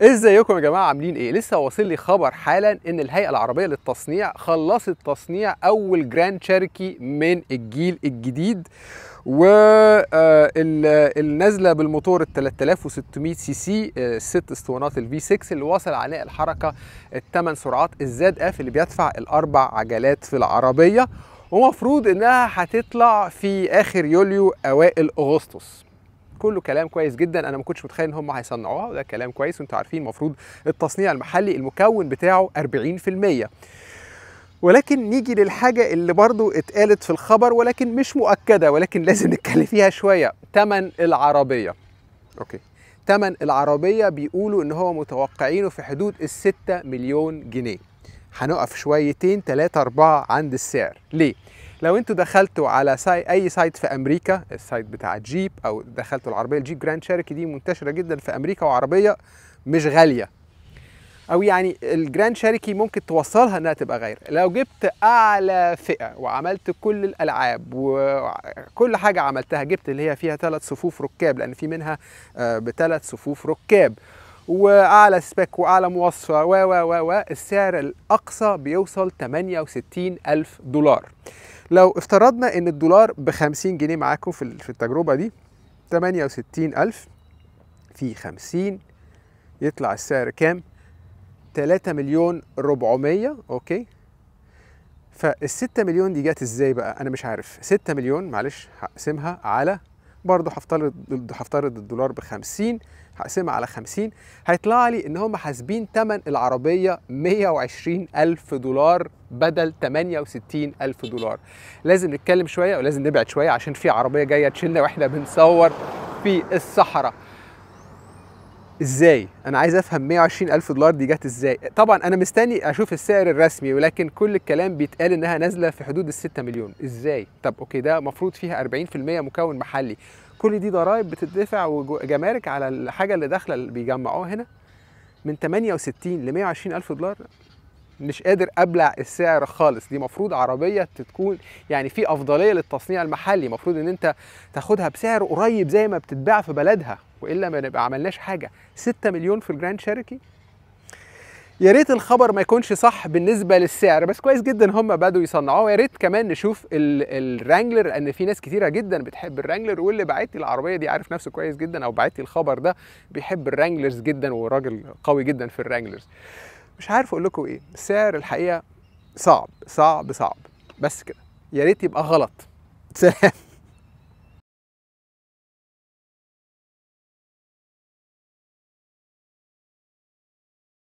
ازيكم يا جماعه عاملين ايه لسه واصل لي خبر حالا ان الهيئه العربيه للتصنيع خلصت تصنيع اول جراند شاركي من الجيل الجديد و آه، النازله بالموتور ال 3600 سي سي الست آه، اسطوانات الفي 6 اللي وصل عناء الحركه الثمان سرعات الزد اف اللي بيدفع الاربع عجلات في العربيه ومفروض انها هتطلع في اخر يوليو اوائل اغسطس كله كلام كويس جدا انا ما كنتش متخيل ان هم هيصنعوها وده كلام كويس وانتوا عارفين المفروض التصنيع المحلي المكون بتاعه 40% ولكن نيجي للحاجة اللي برضو اتقالت في الخبر ولكن مش مؤكدة ولكن لازم نتكلم فيها شوية تمن العربية اوكي تمن العربية بيقولوا ان هو متوقعينه في حدود الستة مليون جنيه هنقف شويتين تلاتة أربعة عند السعر ليه؟ لو انتوا دخلتوا على ساي اي سايت في امريكا السايت بتاع جيب او دخلتوا العربيه الجيب جراند شيركي دي منتشره جدا في امريكا وعربيه مش غاليه او يعني الجراند شيركي ممكن توصلها انها تبقى غير لو جبت اعلى فئه وعملت كل الالعاب وكل حاجه عملتها جبت اللي هي فيها ثلاث صفوف ركاب لان في منها آه، بثلاث صفوف ركاب واعلى سبيك واعلى مواصفه و و و السعر الاقصى بيوصل 68 الف دولار لو افترضنا ان الدولار ب 50 جنيه معاكم في التجربه دي 68000 في 50 يطلع السعر كام 3 مليون 400 اوكي فال 6 مليون دي جت ازاي بقى انا مش عارف 6 مليون معلش هقسمها على برضه هفترض هفترض الدولار ب 50 هقسمها على 50 هيطلع لي ان هم حاسبين ثمن العربيه 120 الف دولار بدل 68 الف دولار لازم نتكلم شويه ولازم نبعد شويه عشان في عربيه جايه تشيلنا واحنا بنصور في الصحراء ازاي انا عايز افهم 120 الف دولار دي جت ازاي طبعا انا مستني اشوف السعر الرسمي ولكن كل الكلام بيتقال انها نازله في حدود ال 6 مليون ازاي طب اوكي ده مفروض فيها 40% مكون محلي كل دي ضرائب بتدفع وجمارك على الحاجه اللي داخله اللي بيجمعوها هنا من 68 ل 120 الف دولار مش قادر ابلع السعر خالص دي مفروض عربيه تكون يعني في افضليه للتصنيع المحلي مفروض ان انت تاخدها بسعر قريب زي ما بتتباع في بلدها والا ما نبقى عملناش حاجه 6 مليون في الجراند شيركي يا ريت الخبر ما يكونش صح بالنسبه للسعر بس كويس جدا هم بدوا يصنعوه يا ريت كمان نشوف الرانجلر لان في ناس كتيره جدا بتحب الرانجلر واللي بعت لي العربيه دي عارف نفسه كويس جدا او بعت لي الخبر ده بيحب الرانجلرز جدا وراجل قوي جدا في الرانجلرز مش عارف اقول لكم ايه السعر الحقيقه صعب صعب صعب بس كده يا ريت يبقى غلط سلام